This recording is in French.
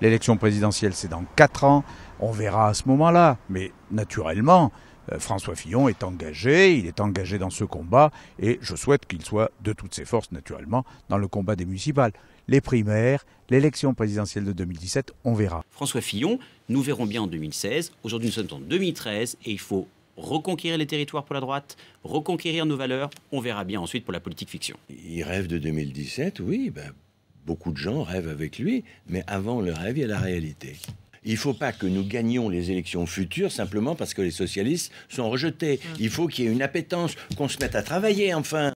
L'élection présidentielle, c'est dans 4 ans. On verra à ce moment-là. Mais naturellement, euh, François Fillon est engagé, il est engagé dans ce combat et je souhaite qu'il soit de toutes ses forces, naturellement, dans le combat des municipales. Les primaires, l'élection présidentielle de 2017, on verra. François Fillon, nous verrons bien en 2016. Aujourd'hui, nous sommes en 2013 et il faut reconquérir les territoires pour la droite, reconquérir nos valeurs. On verra bien ensuite pour la politique fiction. Il rêve de 2017, oui. Ben Beaucoup de gens rêvent avec lui, mais avant le rêve, il y a la réalité. Il ne faut pas que nous gagnions les élections futures simplement parce que les socialistes sont rejetés. Mmh. Il faut qu'il y ait une appétence, qu'on se mette à travailler enfin.